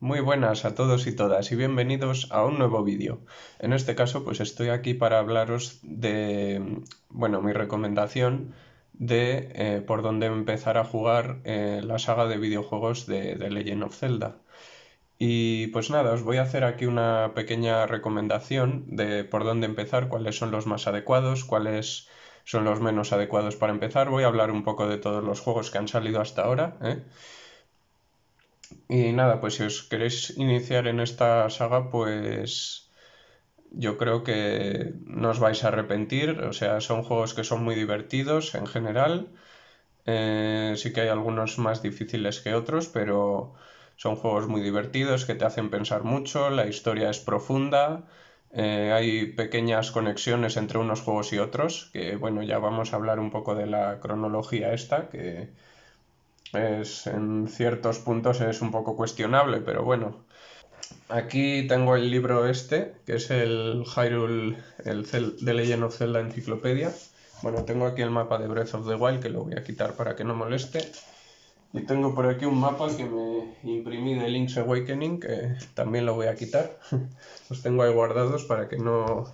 Muy buenas a todos y todas y bienvenidos a un nuevo vídeo. En este caso pues estoy aquí para hablaros de, bueno, mi recomendación de eh, por dónde empezar a jugar eh, la saga de videojuegos de, de, Legend of Zelda. Y pues nada, os voy a hacer aquí una pequeña recomendación de por dónde empezar, cuáles son los más adecuados, cuáles son los menos adecuados para empezar. Voy a hablar un poco de todos los juegos que han salido hasta ahora. ¿eh? Y nada, pues si os queréis iniciar en esta saga, pues yo creo que no os vais a arrepentir. O sea, son juegos que son muy divertidos en general. Eh, sí que hay algunos más difíciles que otros, pero son juegos muy divertidos que te hacen pensar mucho, la historia es profunda, eh, hay pequeñas conexiones entre unos juegos y otros, que bueno, ya vamos a hablar un poco de la cronología esta, que es, en ciertos puntos es un poco cuestionable, pero bueno. Aquí tengo el libro este, que es el Hyrule, el The Legend of Zelda Enciclopedia. Bueno, tengo aquí el mapa de Breath of the Wild, que lo voy a quitar para que no moleste. Y tengo por aquí un mapa que me imprimí de Link's Awakening, que también lo voy a quitar. Los tengo ahí guardados para que no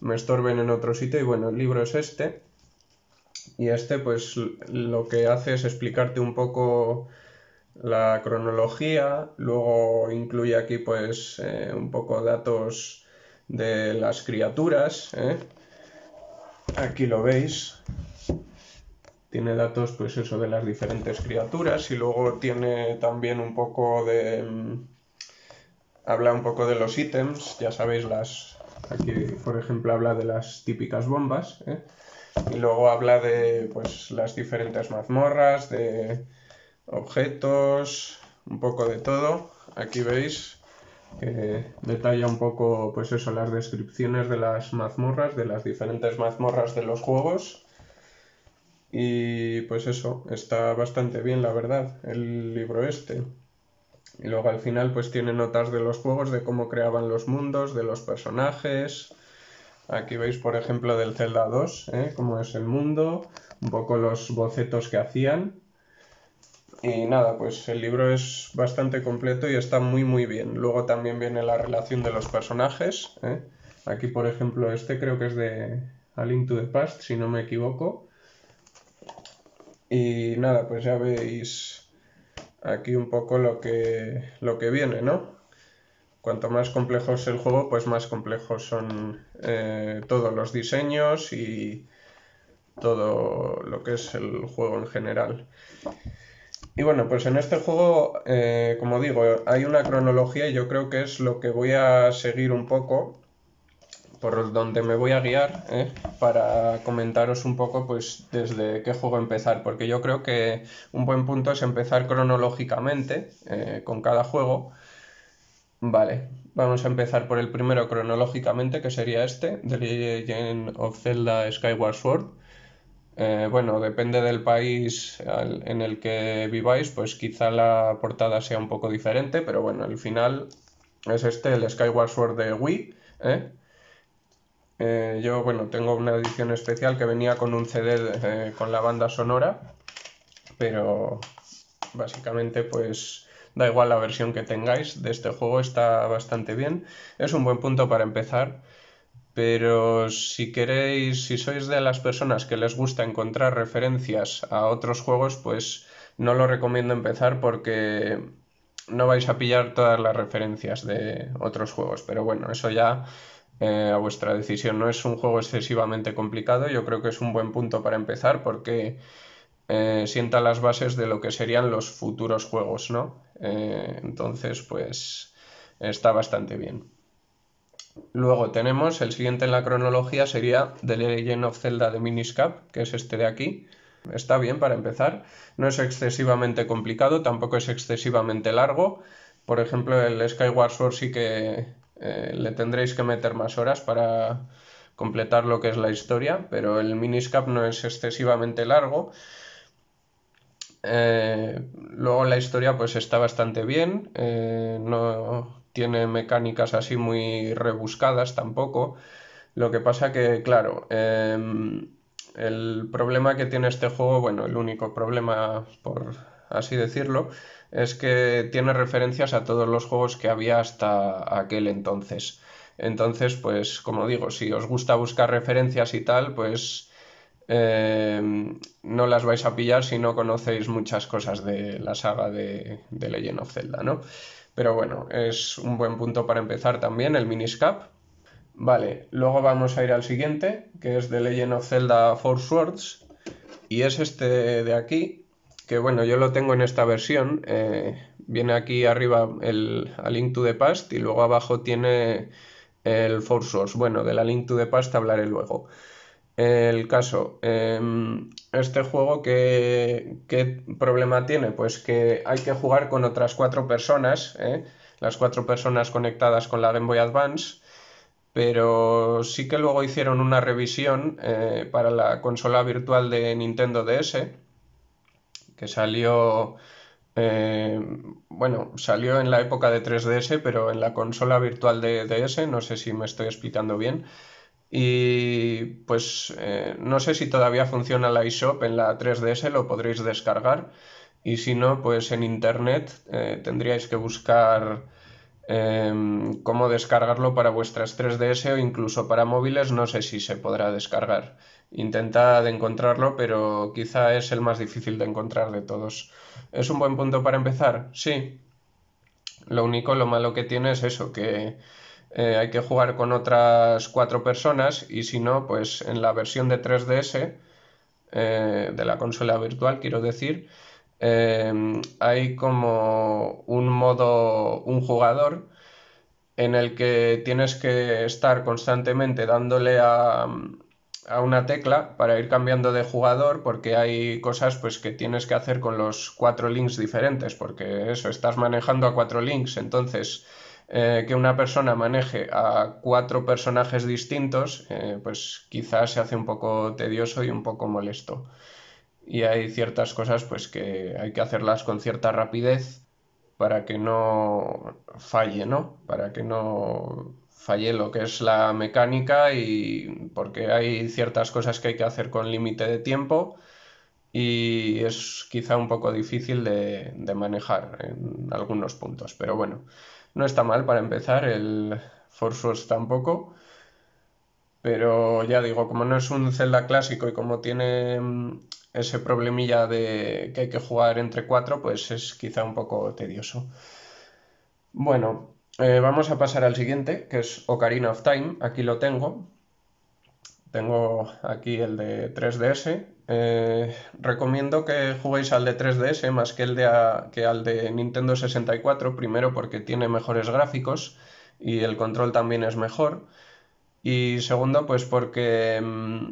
me estorben en otro sitio. Y bueno, el libro es este y este pues lo que hace es explicarte un poco la cronología, luego incluye aquí pues eh, un poco datos de las criaturas, ¿eh? aquí lo veis, tiene datos pues eso de las diferentes criaturas y luego tiene también un poco de... Mm, habla un poco de los ítems, ya sabéis las... Aquí, por ejemplo, habla de las típicas bombas. ¿eh? Y luego habla de pues, las diferentes mazmorras, de objetos, un poco de todo. Aquí veis que detalla un poco pues eso, las descripciones de las mazmorras, de las diferentes mazmorras de los juegos. Y pues eso, está bastante bien la verdad, el libro este. Y luego al final pues tiene notas de los juegos, de cómo creaban los mundos, de los personajes, Aquí veis, por ejemplo, del Zelda 2, ¿eh? cómo es el mundo, un poco los bocetos que hacían. Y nada, pues el libro es bastante completo y está muy muy bien. Luego también viene la relación de los personajes. ¿eh? Aquí, por ejemplo, este creo que es de A Link to the Past, si no me equivoco. Y nada, pues ya veis aquí un poco lo que, lo que viene, ¿no? cuanto más complejo es el juego, pues más complejos son eh, todos los diseños y todo lo que es el juego en general. Y bueno, pues en este juego, eh, como digo, hay una cronología y yo creo que es lo que voy a seguir un poco, por donde me voy a guiar, eh, para comentaros un poco pues desde qué juego empezar, porque yo creo que un buen punto es empezar cronológicamente con cada juego Vale, vamos a empezar por el primero cronológicamente, que sería este, The Legend of Zelda Skyward Sword. Eh, bueno, depende del país en el que viváis, pues quizá la portada sea un poco diferente, pero bueno, el final es este, el Skyward Sword de Wii. ¿eh? Eh, yo, bueno, tengo una edición especial que venía con un CD con la banda sonora, pero básicamente pues Da igual la versión que tengáis de este juego, está bastante bien. Es un buen punto para empezar. Pero si queréis, si sois de las personas que les gusta encontrar referencias a otros juegos, pues no lo recomiendo empezar porque no vais a pillar todas las referencias de otros juegos. Pero bueno, eso ya eh, a vuestra decisión. No es un juego excesivamente complicado, yo creo que es un buen punto para empezar porque eh, sienta las bases de lo que serían los futuros juegos, ¿no? Eh, entonces, pues está bastante bien. Luego tenemos el siguiente en la cronología sería The Legend of Zelda de Miniscap, que es este de aquí. Está bien para empezar, no es excesivamente complicado, tampoco es excesivamente largo. Por ejemplo, el Skyward Sword sí que eh, le tendréis que meter más horas para completar lo que es la historia, pero el Miniscap no es excesivamente largo eh, luego la historia pues está bastante bien, eh, no tiene mecánicas así muy rebuscadas tampoco. Lo que pasa que, claro, em, el problema que tiene este juego, bueno, el único problema, por así decirlo, es que tiene referencias a todos los juegos que había hasta aquel entonces. Entonces, pues como digo, si os gusta buscar referencias y tal, pues Em, no las vais a pillar si no conocéis muchas cosas de la saga de, de Legend of Zelda, ¿no? Pero bueno, es un buen punto para empezar también, el Miniscap. Vale, luego vamos a ir al siguiente, que es de Legend of Zelda Four Swords. Y es este de aquí, que bueno, yo lo tengo en esta versión. Eh, viene aquí arriba el A Link to the Past y luego abajo tiene el Four Swords. Bueno, de la Link to the Past hablaré luego. El caso, em, este juego, ¿qué, problema tiene? Pues que hay que jugar con otras cuatro personas, ¿eh? las cuatro personas conectadas con la Game Boy Advance, pero sí que luego hicieron una revisión eh, para la consola virtual de Nintendo DS, que salió, eh, bueno, salió en la época de 3DS, pero en la consola virtual de DS, no sé si me estoy explicando bien. Y pues eh, no sé si todavía funciona la iShop en la 3DS, lo podréis descargar. Y si no, pues en internet eh, tendríais que buscar em, cómo descargarlo para vuestras 3DS o incluso para móviles, no sé si se podrá descargar. Intentad encontrarlo, pero quizá es el más difícil de encontrar de todos. ¿Es un buen punto para empezar? Sí. Lo único, lo malo que tiene es eso, que eh, hay que jugar con otras cuatro personas y si no, pues en la versión de 3DS, eh, de la consola virtual, quiero decir, eh, hay como un modo, un jugador en el que tienes que estar constantemente dándole a, a, una tecla para ir cambiando de jugador porque hay cosas pues que tienes que hacer con los cuatro links diferentes porque eso estás manejando a cuatro links entonces eh, que una persona maneje a cuatro personajes distintos, eh, pues quizás se hace un poco tedioso y un poco molesto. Y hay ciertas cosas pues que hay que hacerlas con cierta rapidez para que no falle, ¿no? Para que no falle lo que es la mecánica y porque hay ciertas cosas que hay que hacer con límite de tiempo y es quizá un poco difícil de, de manejar en algunos puntos, pero bueno no está mal para empezar, el Force tampoco. Pero ya digo, como no es un Zelda clásico y como tiene mm, ese problemilla de que hay que jugar entre cuatro, pues es quizá un poco tedioso. Bueno, eh, vamos a pasar al siguiente, que es Ocarina of Time. Aquí lo tengo. Tengo aquí el de 3DS eh, recomiendo que juguéis al de 3DS eh, más que, el de que al de Nintendo 64, primero porque tiene mejores gráficos y el control también es mejor. Y segundo, pues porque mm,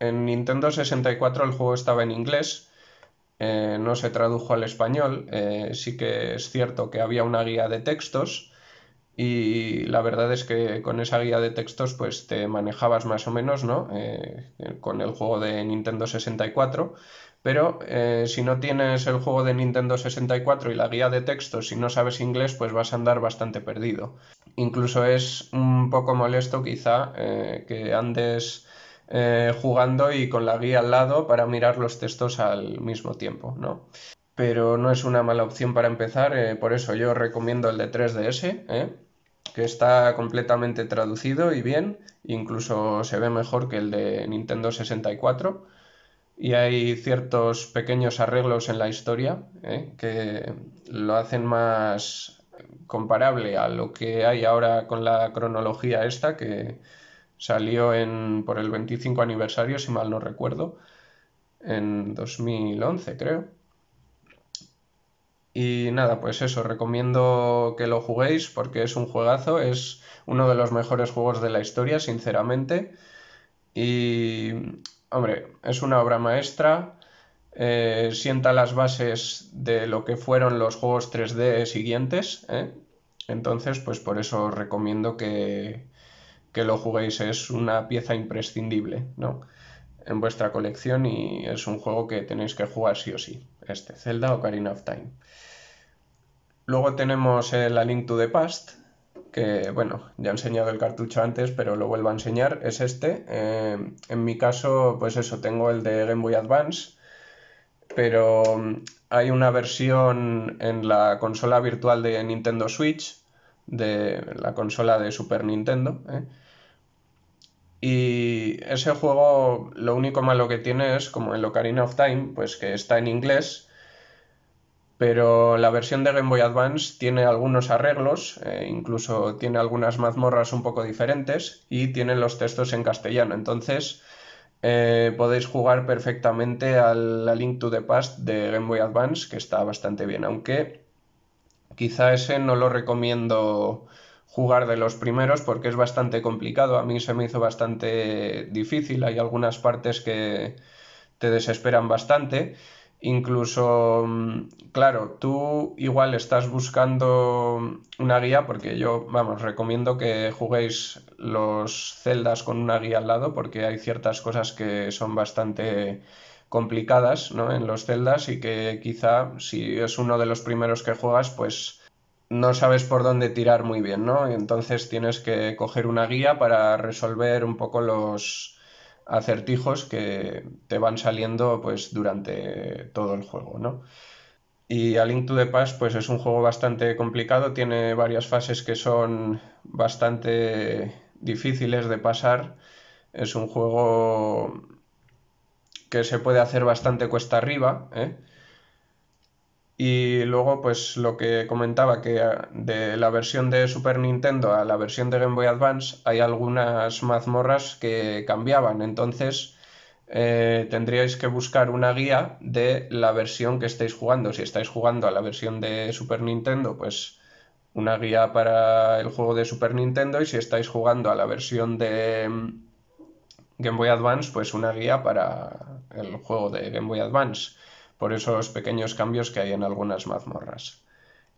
en Nintendo 64 el juego estaba en inglés, eh, no se tradujo al español, sí que es cierto que había una guía de textos y la verdad es que con esa guía de textos pues te manejabas más o menos, ¿no? Eh, eh, con el juego de Nintendo 64, pero eh, si no tienes el juego de Nintendo 64 y la guía de textos y no sabes inglés, pues vas a andar bastante perdido. Incluso es un poco molesto quizá que andes jugando y con la guía al lado para mirar los textos al mismo tiempo, ¿no? Pero no es una mala opción para empezar, por eso yo recomiendo el de 3DS, ¿eh? está completamente traducido y bien, incluso se ve mejor que el de Nintendo 64. Y hay ciertos pequeños arreglos en la historia ¿eh? que lo hacen más comparable a lo que hay ahora con la cronología esta que salió en, por el 25 aniversario, si mal no recuerdo, en 2011 creo. Y nada, pues eso, recomiendo que lo juguéis porque es un juegazo, es uno de los mejores juegos de la historia, sinceramente. Y, hombre, es una obra maestra, eh, sienta las bases de lo que fueron los juegos 3D siguientes. ¿eh? Entonces, pues por eso os recomiendo que, que lo juguéis, es una pieza imprescindible ¿no? en vuestra colección y es un juego que tenéis que jugar sí o sí este Zelda Ocarina of Time. Luego tenemos la Link to the Past, que bueno, ya he enseñado el cartucho antes, pero lo vuelvo a enseñar, es este. Eh, en mi caso, pues eso, tengo el de Game Boy Advance, pero mm, hay una versión en la consola virtual de Nintendo Switch, de la consola de Super Nintendo, ¿eh? Y ese juego lo único malo que tiene es, como en Ocarina of Time, pues que está en inglés, pero la versión de Game Boy Advance tiene algunos arreglos, eh, incluso tiene algunas mazmorras un poco diferentes y tiene los textos en castellano. Entonces eh, podéis jugar perfectamente a la Link to the Past de Game Boy Advance, que está bastante bien, aunque quizá ese no lo recomiendo jugar de los primeros porque es bastante complicado. A mí se me hizo bastante difícil, hay algunas partes que te desesperan bastante. Incluso, mm, claro, tú igual estás buscando una guía porque yo, vamos, recomiendo que juguéis los celdas con una guía al lado porque hay ciertas cosas que son bastante complicadas ¿no? en los celdas y que quizá si es uno de los primeros que juegas, pues no sabes por dónde tirar muy bien, ¿no? Entonces tienes que coger una guía para resolver un poco los acertijos que te van saliendo pues durante todo el juego, ¿no? Y A Link to the Past pues es un juego bastante complicado, tiene varias fases que son bastante difíciles de pasar. Es un juego que se puede hacer bastante cuesta arriba, ¿eh? Y luego, pues lo que comentaba, que ah, de la versión de Super Nintendo a la versión de Game Boy Advance hay algunas mazmorras que cambiaban. Entonces, eh, tendríais que buscar una guía de la versión que estáis jugando. Si estáis jugando a la versión de Super Nintendo, pues una guía para el juego de Super Nintendo. Y si estáis jugando a la versión de mm, Game Boy Advance, pues una guía para el juego de Game Boy Advance por esos pequeños cambios que hay en algunas mazmorras.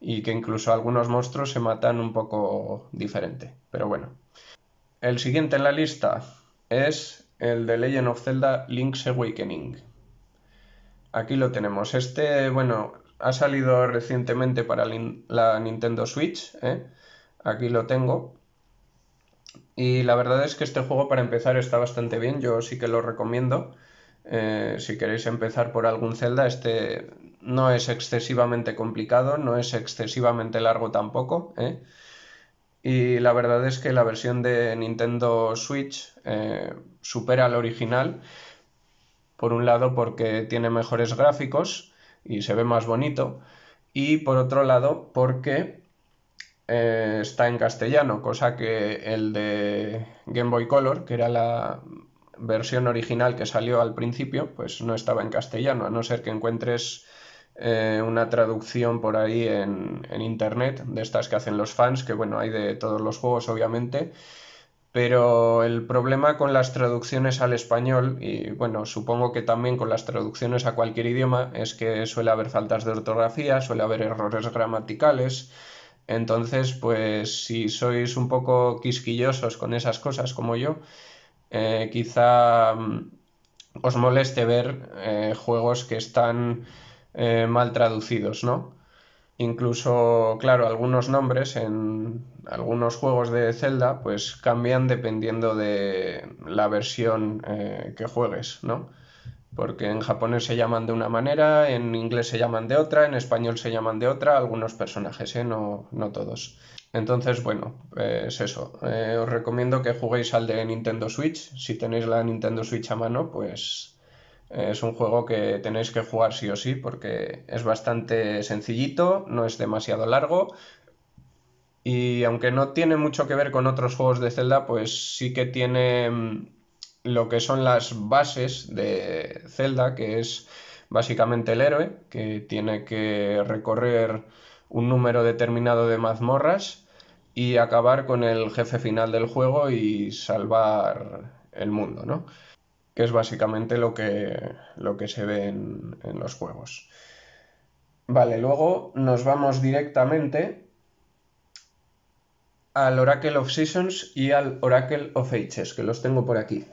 Y que incluso algunos monstruos se matan un poco diferente. Pero bueno. El siguiente en la lista es el de Legend of Zelda Link's Awakening. Aquí lo tenemos. Este, bueno, ha salido recientemente para la Nintendo Switch. ¿eh? Aquí lo tengo. Y la verdad es que este juego para empezar está bastante bien, yo sí que lo recomiendo. Eh, si queréis empezar por algún Zelda, este no es excesivamente complicado, no es excesivamente largo tampoco. ¿eh? Y la verdad es que la versión de Nintendo Switch eh, supera al original, por un lado porque tiene mejores gráficos y se ve más bonito, y por otro lado porque está en castellano, cosa que el de Game Boy Color, que era la versión original que salió al principio, pues no estaba en castellano, a no ser que encuentres eh, una traducción por ahí en, en, internet, de estas que hacen los fans, que bueno, hay de todos los juegos obviamente, pero el problema con las traducciones al español, y bueno, supongo que también con las traducciones a cualquier idioma, es que suele haber faltas de ortografía, suele haber errores gramaticales, entonces, pues si sois un poco quisquillosos con esas cosas como yo, eh, quizá mm, os moleste ver eh, juegos que están eh, mal traducidos, ¿no? Incluso, claro, algunos nombres en algunos juegos de Zelda pues cambian dependiendo de la versión que juegues, ¿no? Porque en japonés se llaman de una manera, en inglés se llaman de otra, en español se llaman de otra, algunos personajes, no todos. Entonces, bueno, eh, es eso. Eh, os recomiendo que juguéis al de Nintendo Switch. Si tenéis la Nintendo Switch a mano, pues eh, es un juego que tenéis que jugar sí o sí porque es bastante sencillito, no es demasiado largo y aunque no tiene mucho que ver con otros juegos de Zelda, pues sí que tiene mm, lo que son las bases de Zelda, que es básicamente el héroe, que tiene que recorrer un número determinado de mazmorras y acabar con el jefe final del juego y salvar el mundo, ¿no? Que es básicamente lo que, lo que se ve en, los juegos. Vale, luego nos vamos directamente al Oracle of Seasons y al Oracle of Ages, que los tengo por aquí.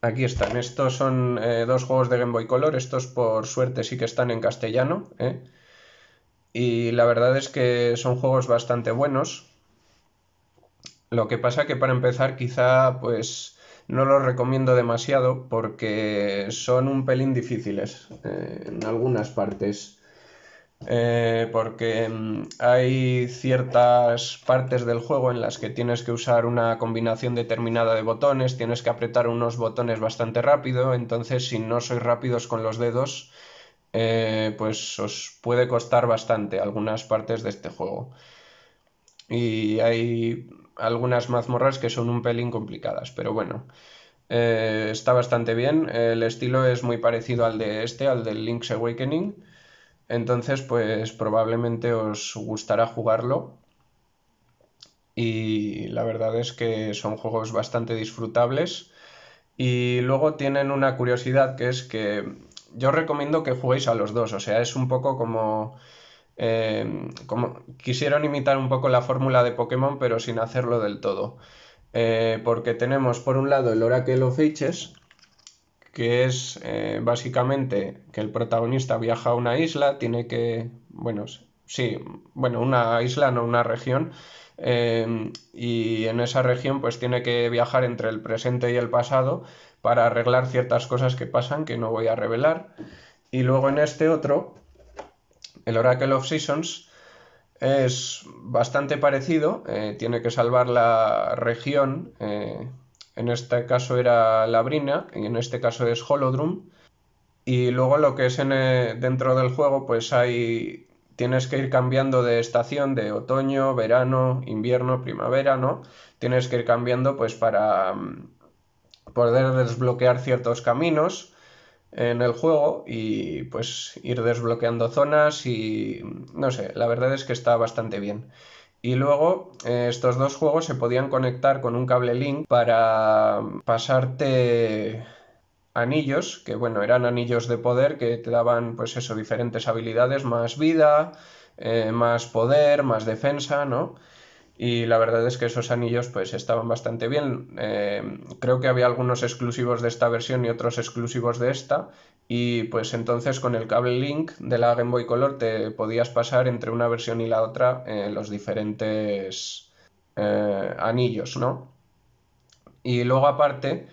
Aquí están, estos son eh, dos juegos de Game Boy Color, estos por suerte sí que están en castellano, ¿eh? y la verdad es que son juegos bastante buenos. Lo que pasa que para empezar quizá pues no los recomiendo demasiado porque son un pelín difíciles eh, en algunas partes. Eh, porque mm, hay ciertas partes del juego en las que tienes que usar una combinación determinada de botones, tienes que apretar unos botones bastante rápido, entonces si no sois rápidos con los dedos, eh, pues os puede costar bastante algunas partes de este juego. Y hay algunas mazmorras que son un pelín complicadas, pero bueno. Eh, está bastante bien. El estilo es muy parecido al de este, al del Link's Awakening. Entonces, pues probablemente os gustará jugarlo. Y la verdad es que son juegos bastante disfrutables. Y luego tienen una curiosidad que es que yo recomiendo que juguéis a los dos. O sea, es un poco como eh, como, quisieron imitar un poco la fórmula de Pokémon, pero sin hacerlo del todo. Eh, porque tenemos por un lado el Oracle of Ages, que es eh, básicamente que el protagonista viaja a una isla, tiene que, bueno, sí, bueno, una isla, no una región, y en esa región pues tiene que viajar entre el presente y el pasado para arreglar ciertas cosas que pasan que no voy a revelar. Y luego en este otro el Oracle of Seasons es bastante parecido, eh, tiene que salvar la región, eh, en este caso era Labrina y en este caso es Holodrum. Y luego lo que es eh, dentro del juego, pues hay tienes que ir cambiando de estación de otoño, verano, invierno, primavera, ¿no? Tienes que ir cambiando pues para mm, poder desbloquear ciertos caminos en el juego y pues ir desbloqueando zonas y no sé, la verdad es que está bastante bien. Y luego eh, estos dos juegos se podían conectar con un cable link para pasarte anillos, que bueno, eran anillos de poder que te daban pues eso, diferentes habilidades, más vida, eh, más poder, más defensa, ¿no? y la verdad es que esos anillos pues estaban bastante bien. Em, creo que había algunos exclusivos de esta versión y otros exclusivos de esta y pues entonces con el cable link de la Game Boy Color te podías pasar entre una versión y la otra eh, los diferentes eh, anillos, ¿no? Y luego aparte,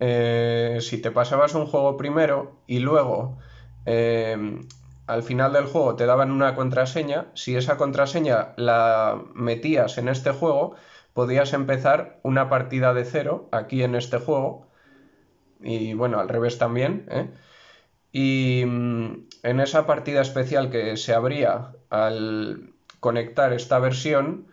eh, si te pasabas un juego primero y luego em, al final del juego te daban una contraseña, si esa contraseña la metías en este juego, podías empezar una partida de cero aquí en este juego, y bueno, al revés también, ¿eh? y mm, en esa partida especial que se abría al conectar esta versión,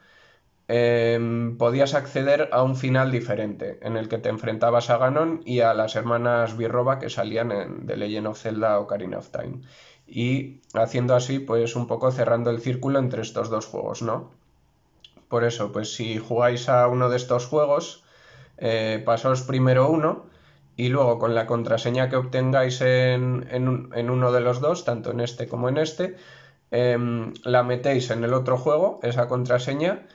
em, podías acceder a un final diferente, en el que te enfrentabas a Ganon y a las hermanas Birroba que salían de Legend of Zelda Ocarina of Time y haciendo así pues un poco cerrando el círculo entre estos dos juegos, ¿no? Por eso, pues si jugáis a uno de estos juegos, eh, pasos primero uno y luego con la contraseña que obtengáis en, uno de los dos, tanto en este como en este, em, la metéis en el otro juego, esa contraseña,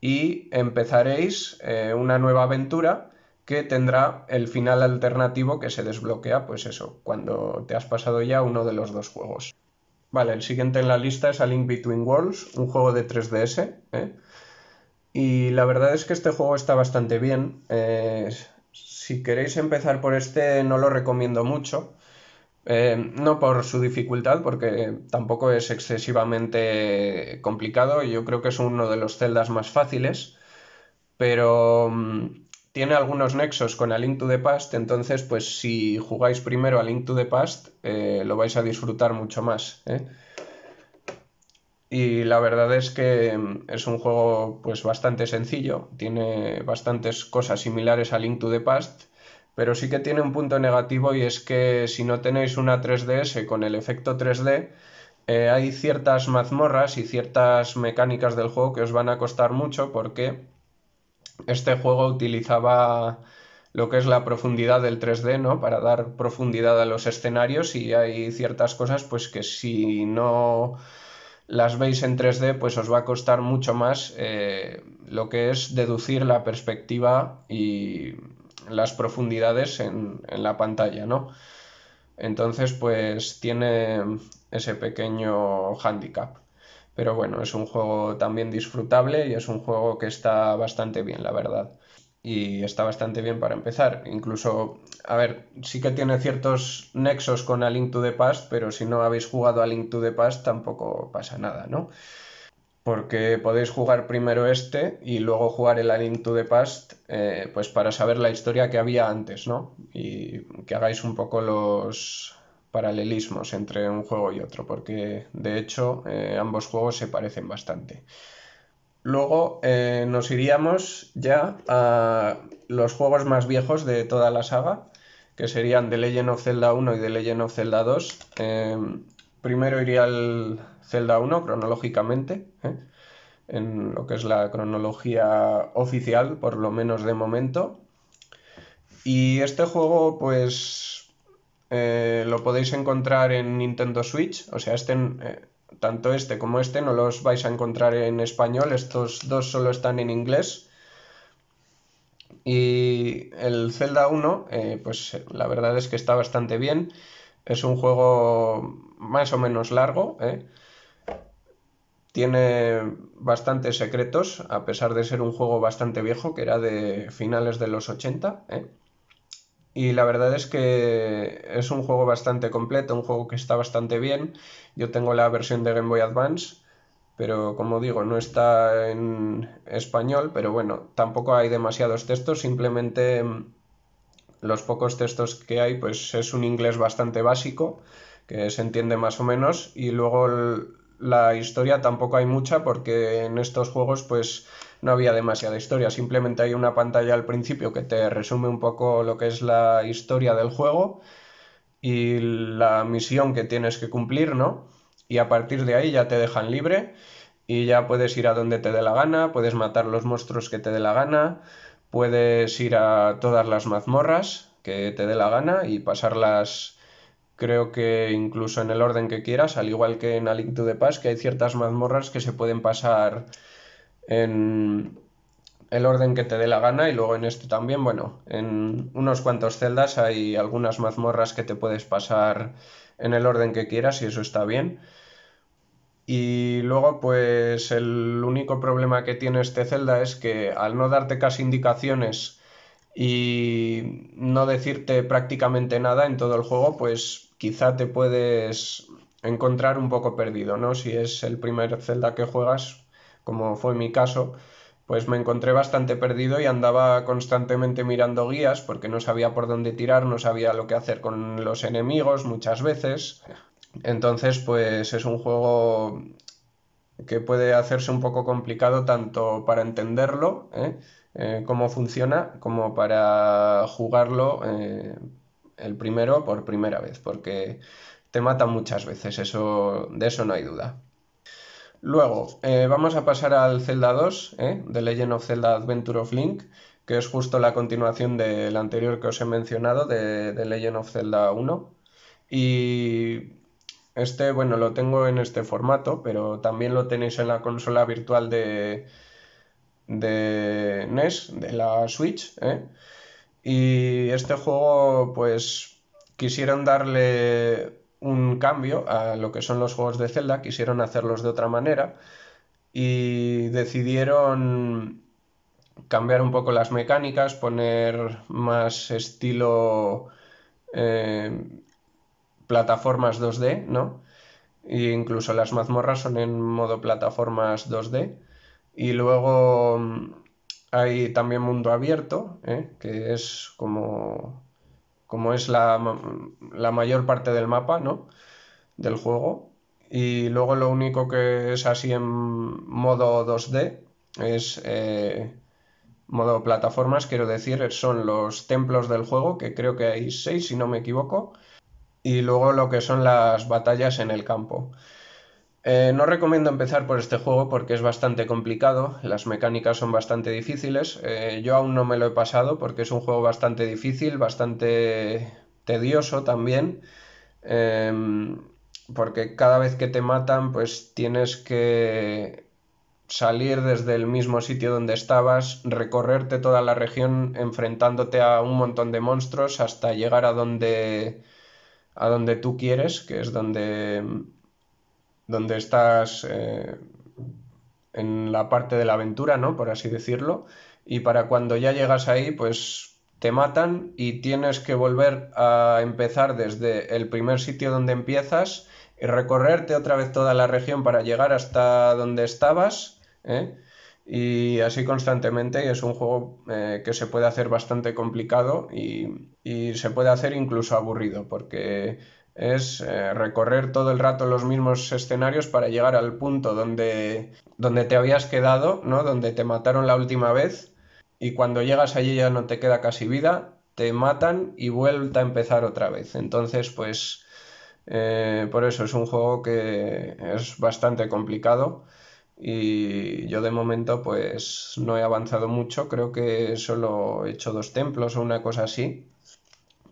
y empezaréis eh, una nueva aventura que tendrá el final alternativo que se desbloquea, pues eso, cuando te has pasado ya uno de los dos juegos. Vale, el siguiente en la lista es A Link Between Worlds, un juego de 3DS. ¿eh? Y la verdad es que este juego está bastante bien. Eh, si queréis empezar por este, no lo recomiendo mucho. Eh, no por su dificultad, porque tampoco es excesivamente complicado. Yo creo que es uno de los celdas más fáciles. Pero mm, tiene algunos nexos con A Link to the Past, entonces pues si jugáis primero A Link to the Past eh, lo vais a disfrutar mucho más. ¿eh? Y la verdad es que mm, es un juego pues bastante sencillo, tiene bastantes cosas similares a Link to the Past, pero sí que tiene un punto negativo y es que si no tenéis una 3DS con el efecto 3D, eh, hay ciertas mazmorras y ciertas mecánicas del juego que os van a costar mucho porque este juego utilizaba lo que es la profundidad del 3D, ¿no? Para dar profundidad a los escenarios y hay ciertas cosas pues que si no las veis en 3D, pues os va a costar mucho más eh, lo que es deducir la perspectiva y las profundidades en, en, la pantalla, ¿no? Entonces, pues tiene ese pequeño handicap. Pero bueno, es un juego también disfrutable y es un juego que está bastante bien, la verdad. Y está bastante bien para empezar. Incluso, a ver, sí que tiene ciertos nexos con A Link to the Past, pero si no habéis jugado A Link to the Past tampoco pasa nada, ¿no? porque podéis jugar primero este y luego jugar el A Link to the Past, eh, pues para saber la historia que había antes, ¿no? Y que hagáis un poco los, paralelismos entre un juego y otro, porque de hecho eh, ambos juegos se parecen bastante. Luego eh, nos iríamos ya a los juegos más viejos de toda la saga, que serían The Legend of Zelda 1 y The Legend of Zelda 2. Em, primero iría el Zelda 1 cronológicamente, ¿eh? en lo que es la cronología oficial, por lo menos de momento. Y este juego, pues eh, lo podéis encontrar en Nintendo Switch, o sea, este, eh, tanto este como este no los vais a encontrar en español, estos dos solo están en inglés. Y el Zelda 1, eh, pues la verdad es que está bastante bien. Es un juego más o menos largo, tiene bastantes secretos, a pesar de ser un juego bastante viejo, que era de finales de los 80. ¿eh? y la verdad es que es un juego bastante completo, un juego que está bastante bien. Yo tengo la versión de Game Boy Advance, pero como digo, no está en español, pero bueno, tampoco hay demasiados textos, simplemente mm, los pocos textos que hay pues es un inglés bastante básico, que se entiende más o menos, y luego la historia tampoco hay mucha porque en estos juegos pues no había demasiada historia, simplemente hay una pantalla al principio que te resume un poco lo que es la historia del juego y la misión que tienes que cumplir, ¿no? Y a partir de ahí ya te dejan libre y ya puedes ir a donde te dé la gana, puedes matar los monstruos que te dé la gana, puedes ir a todas las mazmorras que te dé la gana y pasarlas creo que incluso en el orden que quieras, al igual que en A de to que hay ciertas mazmorras que se pueden pasar en el orden que te dé la gana y luego en esto también, bueno, en unos cuantos celdas hay algunas mazmorras que te puedes pasar en el orden que quieras y eso está bien. Y luego, pues el único problema que tiene este celda es que al no darte casi indicaciones y no decirte prácticamente nada en todo el juego, pues quizá te puedes encontrar un poco perdido, ¿no? Si es el primer celda que juegas, como fue mi caso, pues me encontré bastante perdido y andaba constantemente mirando guías porque no sabía por dónde tirar, no sabía lo que hacer con los enemigos muchas veces. Entonces, pues es un juego que puede hacerse un poco complicado tanto para entenderlo, ¿eh? Eh, cómo funciona, como para jugarlo eh, el primero por primera vez, porque te mata muchas veces, eso, de eso no hay duda. Luego, eh, vamos a pasar al Zelda 2, de eh, The Legend of Zelda Adventure of Link, que es justo la continuación del anterior que os he mencionado, de, Legend of Zelda 1. Y este, bueno, lo tengo en este formato, pero también lo tenéis en la consola virtual de, de NES, de la Switch. Eh. Y este juego, pues, quisieron darle un cambio a lo que son los juegos de Zelda, quisieron hacerlos de otra manera y decidieron cambiar un poco las mecánicas, poner más estilo eh, plataformas 2D, ¿no? E incluso las mazmorras son en modo plataformas 2D. Y luego mm, hay también mundo abierto, ¿eh? que es como como es la, mayor parte del mapa, Del juego. Y luego lo único que es así en modo 2D es eh, modo plataformas, quiero decir, son los templos del juego, que creo que hay seis, si no me equivoco, y luego lo que son las batallas en el campo. Eh, no recomiendo empezar por este juego porque es bastante complicado, las mecánicas son bastante difíciles, eh, yo aún no me lo he pasado porque es un juego bastante difícil, bastante tedioso también, em, porque cada vez que te matan pues tienes que salir desde el mismo sitio donde estabas, recorrerte toda la región enfrentándote a un montón de monstruos hasta llegar a donde, a donde tú quieres, que es donde donde estás eh, en la parte de la aventura, ¿no? Por así decirlo. Y para cuando ya llegas ahí, pues te matan y tienes que volver a empezar desde el primer sitio donde empiezas y recorrerte otra vez toda la región para llegar hasta donde estabas. ¿eh? y así constantemente. Y es un juego eh, que se puede hacer bastante complicado y, y, se puede hacer incluso aburrido, porque es eh, recorrer todo el rato los mismos escenarios para llegar al punto donde, donde te habías quedado, ¿no? Donde te mataron la última vez y cuando llegas allí ya no te queda casi vida, te matan y vuelta a empezar otra vez. Entonces, pues, eh, por eso es un juego que es bastante complicado y yo de momento pues no he avanzado mucho, creo que solo he hecho dos templos o una cosa así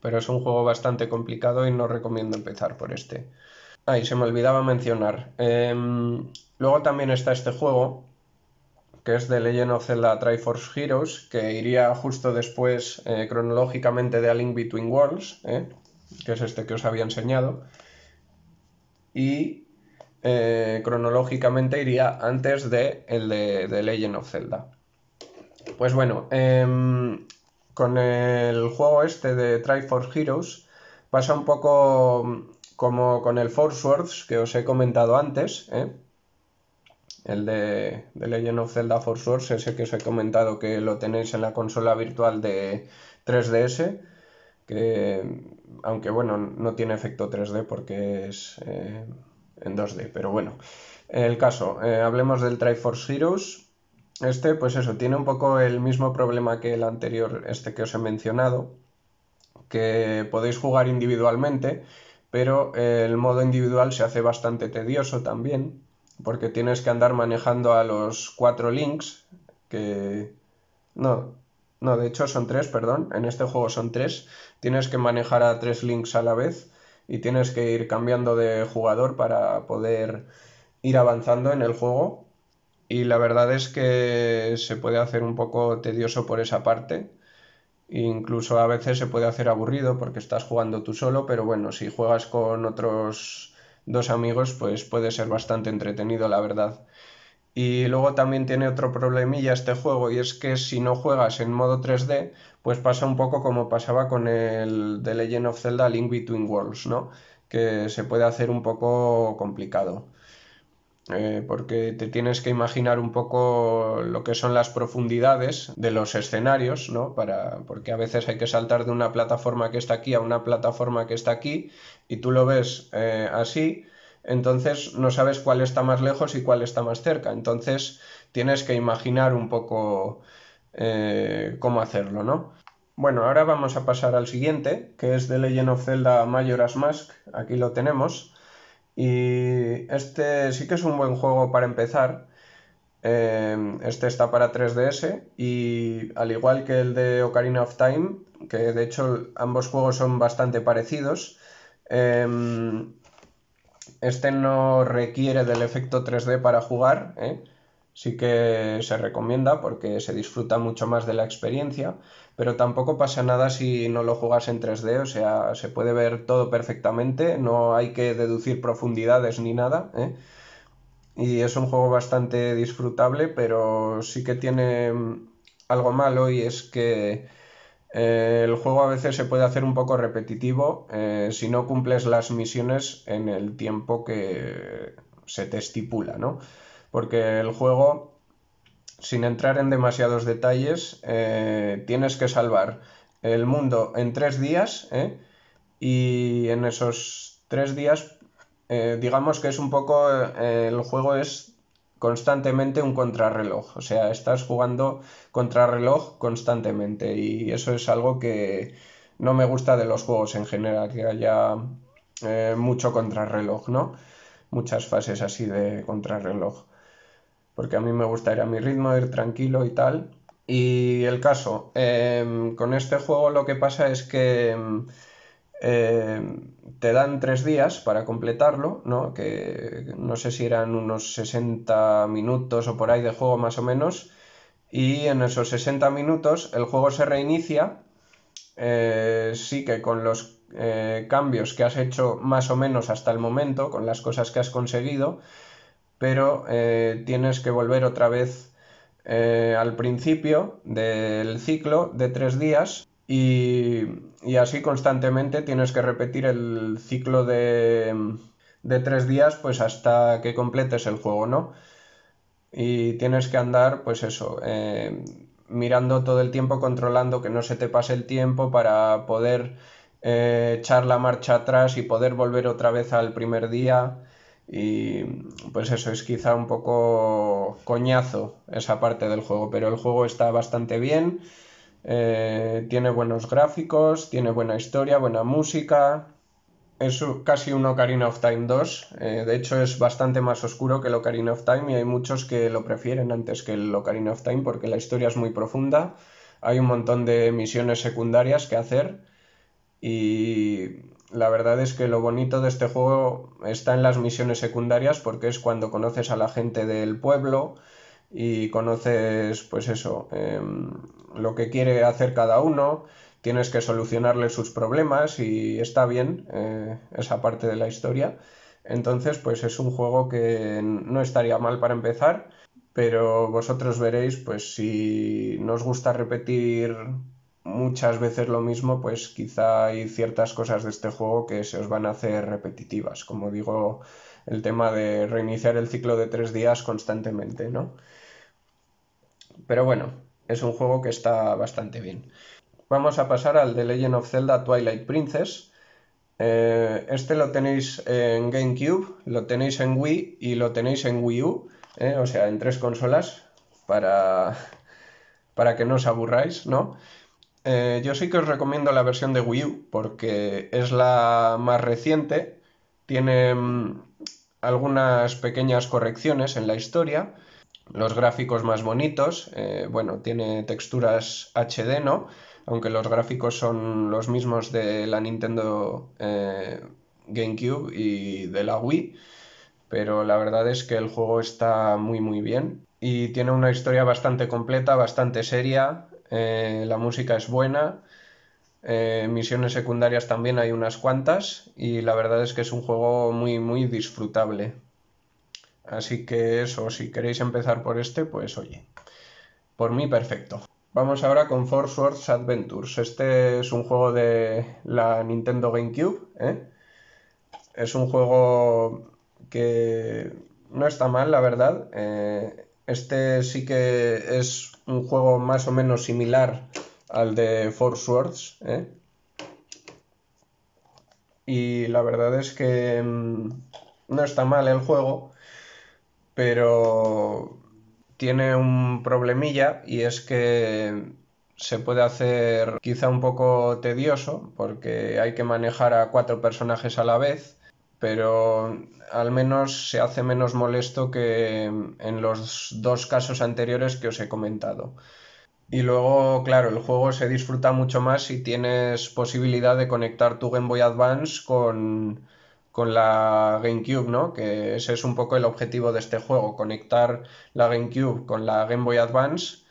pero es un juego bastante complicado y no recomiendo empezar por este. Ay, se me olvidaba mencionar. Em, luego también está este juego, que es de Legend of Zelda Triforce Heroes, que iría justo después eh, cronológicamente de A Link Between Worlds, eh, que es este que os había enseñado. Y eh, cronológicamente iría antes de el de The Legend of Zelda. Pues bueno, em, con el juego este de Triforce Heroes pasa un poco mm, como con el Force Wars que os he comentado antes, ¿eh? el de, de, Legend of Zelda Force Swords, ese que os he comentado que lo tenéis en la consola virtual de 3DS, que aunque bueno, no tiene efecto 3D porque es eh, en 2D, pero bueno. El caso, eh, hablemos del Triforce Heroes, este, pues eso, tiene un poco el mismo problema que el anterior, este que os he mencionado, que podéis jugar individualmente, pero el modo individual se hace bastante tedioso también, porque tienes que andar manejando a los cuatro links, que... No, no, de hecho son tres, perdón, en este juego son tres, tienes que manejar a tres links a la vez y tienes que ir cambiando de jugador para poder ir avanzando en el juego y la verdad es que se puede hacer un poco tedioso por esa parte. Incluso a veces se puede hacer aburrido porque estás jugando tú solo, pero bueno, si juegas con otros dos amigos, pues puede ser bastante entretenido, la verdad. Y luego también tiene otro problemilla este juego y es que si no juegas en modo 3D, pues pasa un poco como pasaba con el The Legend of Zelda Link Between Worlds, ¿no? Que se puede hacer un poco complicado. Eh, porque te tienes que imaginar un poco lo que son las profundidades de los escenarios, ¿no? Para, porque a veces hay que saltar de una plataforma que está aquí a una plataforma que está aquí y tú lo ves eh, así, entonces no sabes cuál está más lejos y cuál está más cerca, entonces tienes que imaginar un poco eh, cómo hacerlo, ¿no? Bueno, ahora vamos a pasar al siguiente, que es The Legend of Zelda Majora's Mask, aquí lo tenemos. Y este sí que es un buen juego para empezar. Eh, este está para 3DS y al igual que el de Ocarina of Time, que de hecho ambos juegos son bastante parecidos, em, este no requiere del efecto 3D para jugar, ¿eh? sí que se recomienda porque se disfruta mucho más de la experiencia pero tampoco pasa nada si no lo juegas en 3D, o sea, se puede ver todo perfectamente, no hay que deducir profundidades ni nada, ¿eh? Y es un juego bastante disfrutable, pero sí que tiene mm, algo malo y es que eh, el juego a veces se puede hacer un poco repetitivo eh, si no cumples las misiones en el tiempo que se te estipula, ¿no? Porque el juego sin entrar en demasiados detalles, eh, tienes que salvar el mundo en tres días ¿eh? y en esos tres días, eh, digamos que es un poco, el juego es constantemente un contrarreloj, o sea, estás jugando contrarreloj constantemente y eso es algo que no me gusta de los juegos en general, que haya mucho contrarreloj, ¿no? Muchas fases así de contrarreloj porque a mí me gusta ir a mi ritmo, ir tranquilo y tal. Y el caso, em, con este juego lo que pasa es que em, em, te dan tres días para completarlo, ¿no? que no sé si eran unos 60 minutos o por ahí de juego más o menos, y en esos 60 minutos el juego se reinicia, eh, sí que con los eh, cambios que has hecho más o menos hasta el momento, con las cosas que has conseguido, pero eh, tienes que volver otra vez eh, al principio del ciclo de tres días y, así constantemente tienes que repetir el ciclo de, de, tres días pues hasta que completes el juego, ¿no? Y tienes que andar pues eso, eh, mirando todo el tiempo, controlando que no se te pase el tiempo para poder echar la marcha atrás y poder volver otra vez al primer día y pues eso es quizá un poco coñazo esa parte del juego, pero el juego está bastante bien, eh, tiene buenos gráficos, tiene buena historia, buena música. Es casi un Ocarina of Time 2, eh, de hecho es bastante más oscuro que el Ocarina of Time y hay muchos que lo prefieren antes que el Ocarina of Time porque la historia es muy profunda, hay un montón de misiones secundarias que hacer y la verdad es que lo bonito de este juego está en las misiones secundarias porque es cuando conoces a la gente del pueblo y conoces, pues eso, em, lo que quiere hacer cada uno, tienes que solucionarle sus problemas y está bien eh, esa parte de la historia. Entonces, pues es un juego que no estaría mal para empezar, pero vosotros veréis, pues si nos gusta repetir muchas veces lo mismo, pues quizá hay ciertas cosas de este juego que se os van a hacer repetitivas. Como digo, el tema de reiniciar el ciclo de tres días constantemente, ¿no? Pero bueno, es un juego que está bastante bien. Vamos a pasar al de Legend of Zelda Twilight Princess. Eh, este lo tenéis en GameCube, lo tenéis en Wii y lo tenéis en Wii U, eh, o sea, en tres consolas, para, para que no os aburráis, ¿no? Eh, yo sí que os recomiendo la versión de Wii U porque es la más reciente, tiene mm, algunas pequeñas correcciones en la historia, los gráficos más bonitos, eh, bueno, tiene texturas HD, ¿no? Aunque los gráficos son los mismos de la Nintendo eh, GameCube y de la Wii, pero la verdad es que el juego está muy muy bien y tiene una historia bastante completa, bastante seria, eh, la música es buena, eh, misiones secundarias también hay unas cuantas y la verdad es que es un juego muy muy disfrutable. Así que eso, si queréis empezar por este, pues oye, por mí perfecto. Vamos ahora con force Swords Adventures. Este es un juego de la Nintendo GameCube. ¿eh? Es un juego que no está mal, la verdad. Este sí que es un juego más o menos similar al de Four Swords. ¿eh? Y la verdad es que mm, no está mal el juego, pero tiene un problemilla y es que se puede hacer quizá un poco tedioso porque hay que manejar a cuatro personajes a la vez pero al menos se hace menos molesto que en los dos casos anteriores que os he comentado. Y luego, claro, el juego se disfruta mucho más si tienes posibilidad de conectar tu Game Boy Advance con, la GameCube, ¿no? Que ese es un poco el objetivo de este juego, conectar la GameCube con la Game Boy Advance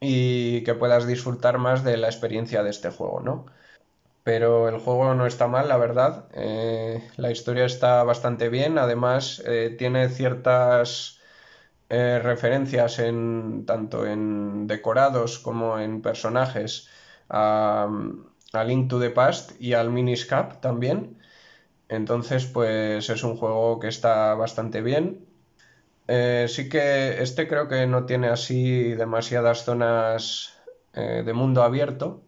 y que puedas disfrutar más de la experiencia de este juego, ¿no? pero el juego no está mal, la verdad. Eh, la historia está bastante bien, además eh, tiene ciertas eh, referencias en, tanto en decorados como en personajes a, Link to the Past y al Miniscap también. Entonces, pues es un juego que está bastante bien. sí que este creo que no tiene así demasiadas zonas de mundo abierto.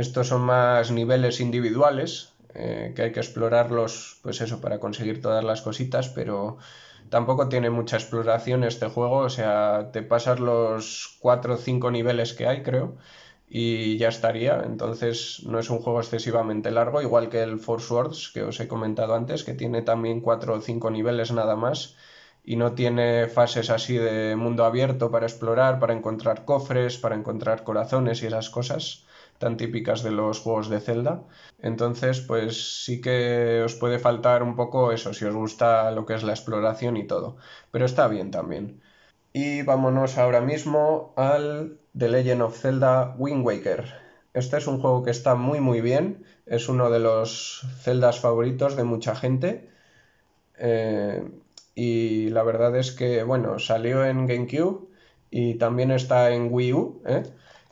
Estos son más niveles individuales eh, que hay que explorarlos, pues eso, para conseguir todas las cositas, pero tampoco tiene mucha exploración este juego, o sea, te pasas los cuatro o cinco niveles que hay, creo, y ya estaría. Entonces, no es un juego excesivamente largo, igual que el Force Swords que os he comentado antes, que tiene también cuatro o cinco niveles nada más. Y no tiene fases así de mundo abierto para explorar, para encontrar cofres, para encontrar corazones y esas cosas tan típicas de los juegos de Zelda. Entonces, pues sí que os puede faltar un poco eso, si os gusta lo que es la exploración y todo. Pero está bien también. Y vámonos ahora mismo al The Legend of Zelda Wind Waker. Este es un juego que está muy muy bien, es uno de los Zeldas favoritos de mucha gente. Eh, y la verdad es que, bueno, salió en GameCube y también está en Wii U. ¿eh?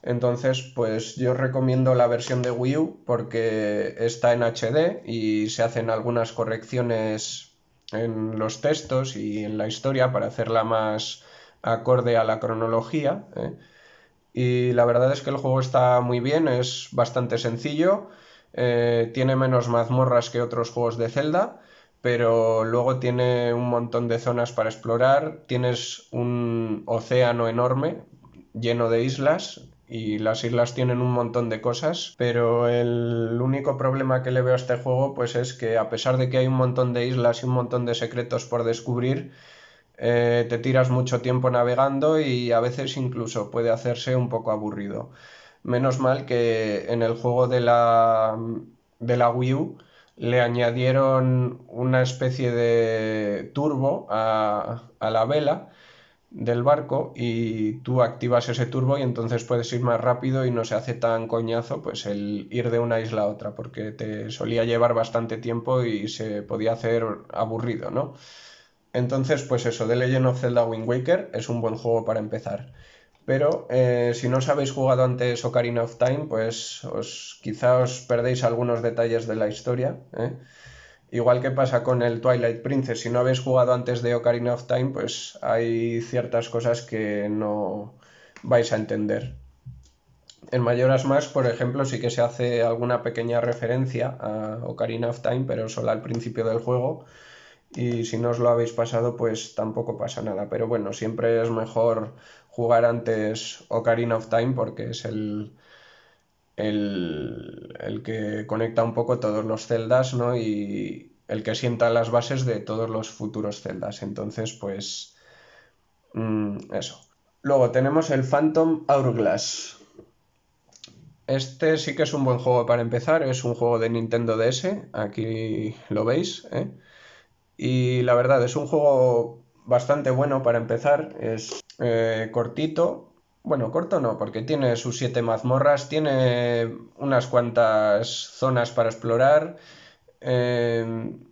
Entonces, pues yo recomiendo la versión de Wii U porque está en HD y se hacen algunas correcciones en los textos y en la historia para hacerla más acorde a la cronología. ¿eh? Y la verdad es que el juego está muy bien, es bastante sencillo, eh, tiene menos mazmorras que otros juegos de Zelda pero luego tiene un montón de zonas para explorar, tienes un océano enorme lleno de islas y las islas tienen un montón de cosas, pero el único problema que le veo a este juego pues es que a pesar de que hay un montón de islas y un montón de secretos por descubrir, eh, te tiras mucho tiempo navegando y a veces incluso puede hacerse un poco aburrido. Menos mal que en el juego de la, de la Wii U le añadieron una especie de turbo a, a la vela del barco y tú activas ese turbo y entonces puedes ir más rápido y no se hace tan coñazo pues el ir de una isla a otra porque te solía llevar bastante tiempo y se podía hacer aburrido, ¿no? Entonces pues eso, de Legend of Zelda Wind Waker es un buen juego para empezar. Pero eh, si no os habéis jugado antes Ocarina of Time, pues os, quizá os perdéis algunos detalles de la historia. ¿eh? Igual que pasa con el Twilight Princess, si no habéis jugado antes de Ocarina of Time, pues hay ciertas cosas que no vais a entender. En Mayoras Más, por ejemplo, sí que se hace alguna pequeña referencia a Ocarina of Time, pero solo al principio del juego. Y si no os lo habéis pasado, pues tampoco pasa nada. Pero bueno, siempre es mejor jugar antes Ocarina of Time porque es el, el, que conecta un poco todos los celdas, ¿no? Y el que sienta las bases de todos los futuros celdas. Entonces, pues... Mm, eso. Luego tenemos el Phantom Hourglass. Este sí que es un buen juego para empezar, es un juego de Nintendo DS, aquí lo veis. ¿eh? Y la verdad es un juego bastante bueno para empezar, es eh, cortito, bueno, corto no, porque tiene sus siete mazmorras, tiene unas cuantas zonas para explorar. Em,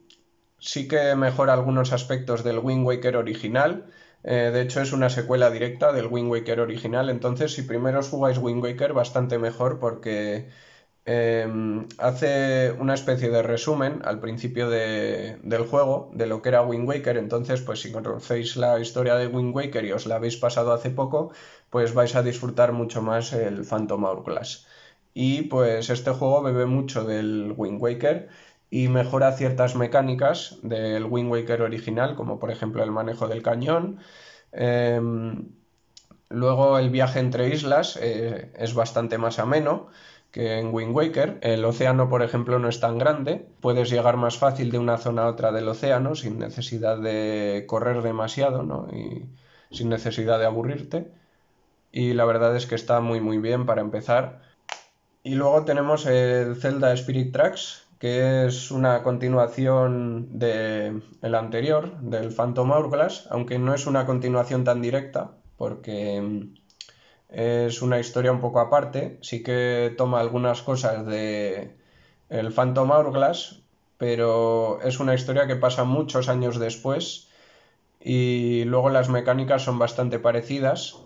sí que mejora algunos aspectos del Wind Waker original. Eh, de hecho, es una secuela directa del Wind Waker original. Entonces, si primero jugáis Wind Waker, bastante mejor porque Em, hace una especie de resumen al principio del juego de lo que era Wind Waker. Entonces, pues si conocéis la historia de Wind Waker y os la habéis pasado hace poco, pues vais a disfrutar mucho más el Phantom Hourglass. Y pues este juego bebe mucho del Wind Waker y mejora ciertas mecánicas del Wind Waker original, como por ejemplo el manejo del cañón. Em, luego el viaje entre islas eh, es bastante más ameno que en Wind Waker. El océano, por ejemplo, no es tan grande, puedes llegar más fácil de una zona a otra del océano sin necesidad de correr demasiado ¿no? y sin necesidad de aburrirte. Y la verdad es que está muy muy bien para empezar. Y luego tenemos el Zelda Spirit Tracks, que es una continuación del anterior, del Phantom Hourglass, aunque no es una continuación tan directa, porque mm, es una historia un poco aparte. Sí que toma algunas cosas de el Phantom Hourglass, pero es una historia que pasa muchos años después y luego las mecánicas son bastante parecidas.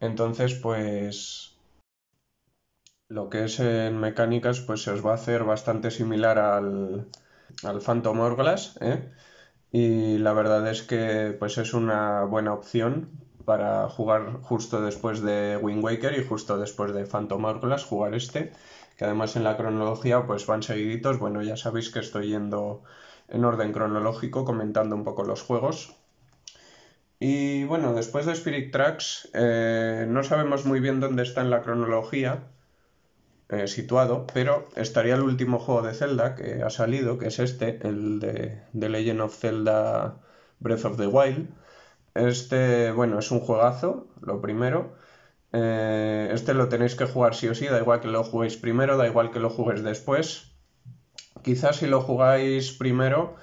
Entonces, pues lo que es en mecánicas pues se os va a hacer bastante similar al, Phantom Hourglass, ¿eh? Y la verdad es que pues es una buena opción para jugar justo después de Wind Waker y justo después de Phantom Hourglass, jugar este, que además en la cronología pues van seguiditos. Bueno, ya sabéis que estoy yendo en orden cronológico comentando un poco los juegos. Y bueno, después de Spirit Tracks eh, no sabemos muy bien dónde está en la cronología eh, situado, pero estaría el último juego de Zelda que ha salido, que es este, el de The Legend of Zelda Breath of the Wild este, bueno, es un juegazo, lo primero. Eh, este lo tenéis que jugar sí o sí, da igual que lo juguéis primero, da igual que lo juguéis después. Quizás si lo jugáis primero,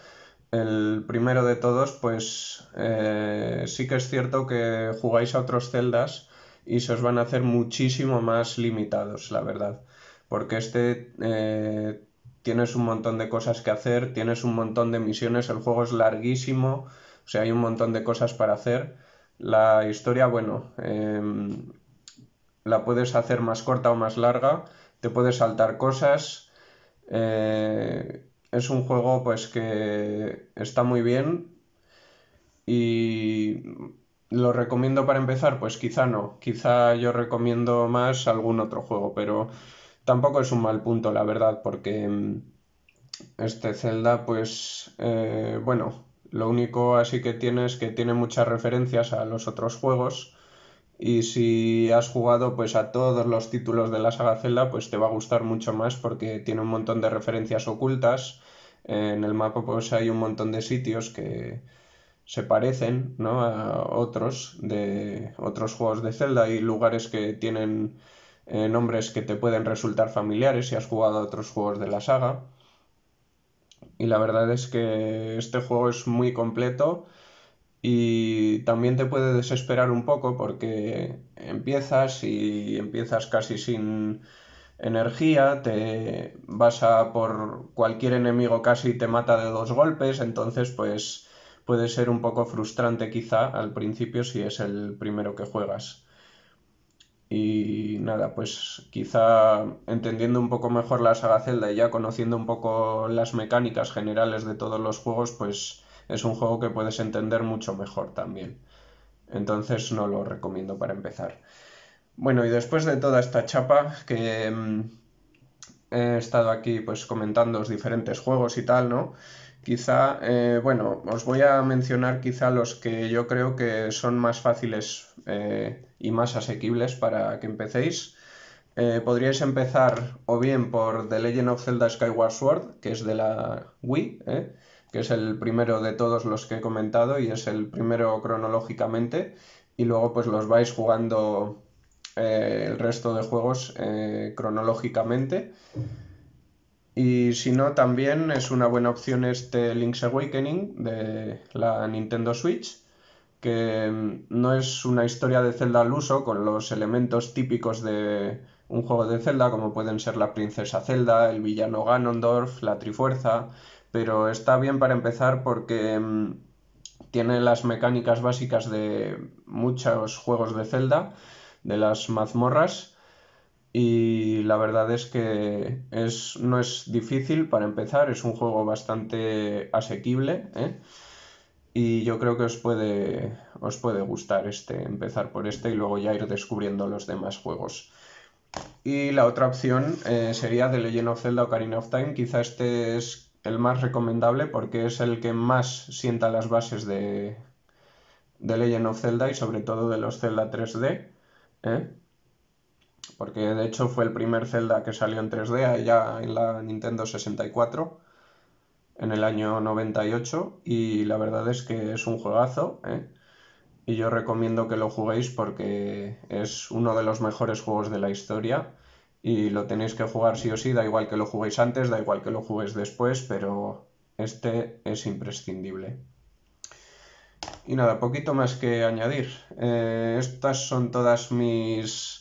el primero de todos, pues eh, sí que es cierto que jugáis a otros celdas y se os van a hacer muchísimo más limitados, la verdad. Porque este eh, tienes un montón de cosas que hacer, tienes un montón de misiones, el juego es larguísimo sea, hay un montón de cosas para hacer. La historia, bueno, em, la puedes hacer más corta o más larga, te puedes saltar cosas. Eh, es un juego pues que está muy bien y lo recomiendo para empezar, pues quizá no, quizá yo recomiendo más algún otro juego, pero tampoco es un mal punto la verdad porque em, este Zelda pues eh, bueno lo único así que tiene es que tiene muchas referencias a los otros juegos y si has jugado pues a todos los títulos de la saga Zelda pues te va a gustar mucho más porque tiene un montón de referencias ocultas. En el mapa pues hay un montón de sitios que se parecen ¿no? a otros de otros juegos de Zelda y lugares que tienen eh, nombres que te pueden resultar familiares si has jugado a otros juegos de la saga y la verdad es que este juego es muy completo y también te puede desesperar un poco porque empiezas y empiezas casi sin energía, te vas a por cualquier enemigo casi te mata de dos golpes, entonces pues puede ser un poco frustrante quizá al principio si es el primero que juegas. Y nada, pues quizá entendiendo un poco mejor la saga Zelda y ya conociendo un poco las mecánicas generales de todos los juegos, pues es un juego que puedes entender mucho mejor también. Entonces no lo recomiendo para empezar. Bueno, y después de toda esta chapa que mm, he estado aquí pues los diferentes juegos y tal, ¿no? Quizá, eh, bueno, os voy a mencionar quizá los que yo creo que son más fáciles eh, y más asequibles para que empecéis. Eh, podríais empezar o bien por The Legend of Zelda Skyward Sword, que es de la Wii, que es el primero de todos los que he comentado y es el primero cronológicamente, y luego pues los vais jugando el resto de juegos cronológicamente. Y si no, también es una buena opción este Link's Awakening de la Nintendo Switch, que mm, no es una historia de Zelda al uso con los elementos típicos de un juego de Zelda, como pueden ser la princesa Zelda, el villano Ganondorf, la Trifuerza, pero está bien para empezar porque mm, tiene las mecánicas básicas de muchos juegos de Zelda, de las mazmorras y la verdad es que es, no es difícil para empezar, es un juego bastante asequible ¿eh? y yo creo que os puede, os puede gustar este, empezar por este y luego ya ir descubriendo los demás juegos. Y la otra opción eh, sería The Legend of Zelda Ocarina of Time, quizá este es el más recomendable porque es el que más sienta las bases de, de Legend of Zelda y sobre todo de los Zelda 3D porque de hecho fue el primer Zelda que salió en 3D allá en la Nintendo 64 en el año 98 y la verdad es que es un juegazo ¿eh? y yo recomiendo que lo juguéis porque es uno de los mejores juegos de la historia y lo tenéis que jugar sí o sí, da igual que lo juguéis antes, da igual que lo juguéis después, pero este es imprescindible. Y nada, poquito más que añadir. Eh, estas son todas mis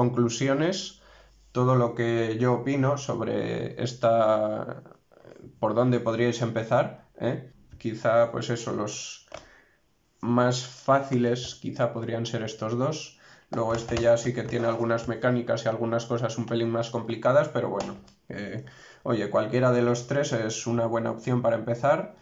conclusiones todo lo que yo opino sobre esta, por dónde podríais empezar. ¿eh? Quizá, pues eso, los más fáciles quizá podrían ser estos dos. Luego este ya sí que tiene algunas mecánicas y algunas cosas un pelín más complicadas, pero bueno, oye, cualquiera de los tres es una buena opción para empezar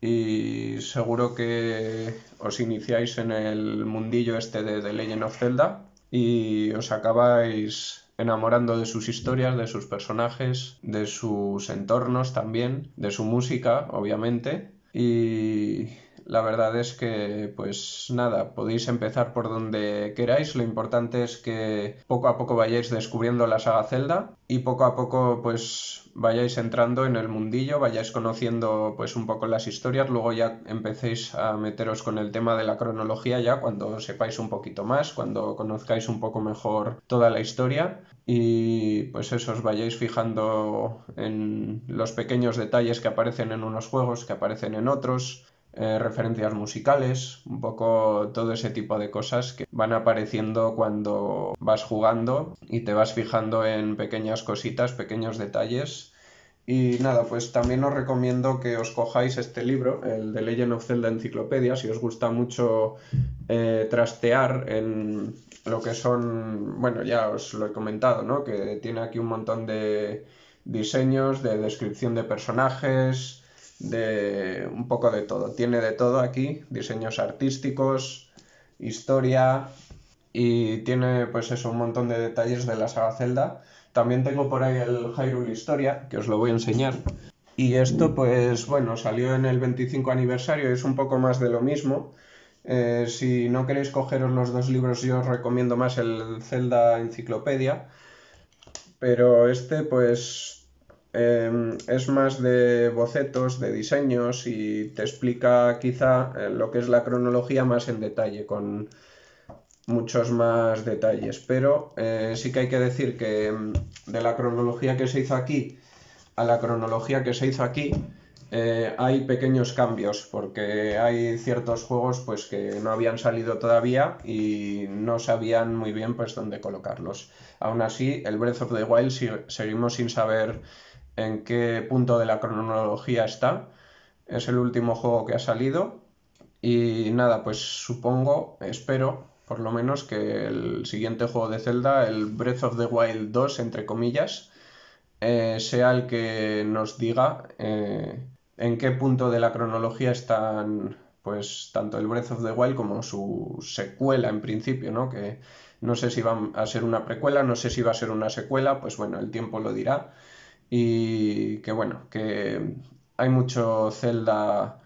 y seguro que os iniciáis en el mundillo este de The Legend of Zelda y os acabáis enamorando de sus historias, de sus personajes, de sus entornos también, de su música, obviamente, y la verdad es que, pues nada, podéis empezar por donde queráis. Lo importante es que poco a poco vayáis descubriendo la saga Zelda y poco a poco, pues vayáis entrando en el mundillo, vayáis conociendo, pues un poco las historias. Luego ya empecéis a meteros con el tema de la cronología ya cuando sepáis un poquito más, cuando conozcáis un poco mejor toda la historia y pues eso os vayáis fijando en los pequeños detalles que aparecen en unos juegos, que aparecen en otros eh, referencias musicales, un poco todo ese tipo de cosas que van apareciendo cuando vas jugando y te vas fijando en pequeñas cositas, pequeños detalles. Y nada, pues también os recomiendo que os cojáis este libro, el de Legend of Zelda Enciclopedia, si os gusta mucho eh, trastear en lo que son, bueno, ya os lo he comentado, ¿no? Que tiene aquí un montón de diseños, de descripción de personajes, de un poco de todo. Tiene de todo aquí, diseños artísticos, historia y tiene pues eso, un montón de detalles de la saga Zelda. También tengo por ahí el Hyrule Historia, que os lo voy a enseñar. Y esto pues bueno, salió en el 25 aniversario, es un poco más de lo mismo. Eh, si no queréis cogeros los dos libros, yo os recomiendo más el Zelda Enciclopedia. Pero este pues Em, es más de bocetos, de diseños y te explica quizá eh, lo que es la cronología más en detalle, con muchos más detalles. Pero eh, sí que hay que decir que em, de la cronología que se hizo aquí a la cronología que se hizo aquí, eh, hay pequeños cambios porque hay ciertos juegos pues que no habían salido todavía y no sabían muy bien pues dónde colocarlos. Aún así, el Breath of the Wild seguimos sin saber en qué punto de la cronología está. Es el último juego que ha salido. Y nada, pues supongo, espero, por lo menos, que el siguiente juego de Zelda, el Breath of the Wild 2, entre comillas, eh, sea el que nos diga eh, en qué punto de la cronología están, pues, tanto el Breath of the Wild como su secuela, en principio, ¿no? Que no sé si va a ser una precuela, no sé si va a ser una secuela, pues bueno, el tiempo lo dirá y que bueno, que hay mucho Zelda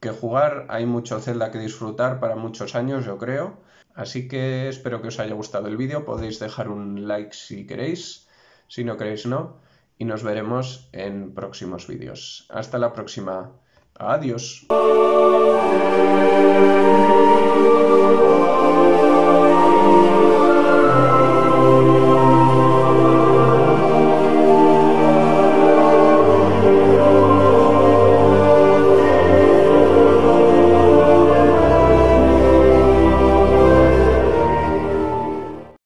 que jugar, hay mucho Zelda que disfrutar para muchos años, yo creo. Así que espero que os haya gustado el vídeo, podéis dejar un like si queréis, si no queréis no, y nos veremos en próximos vídeos. Hasta la próxima. Adiós.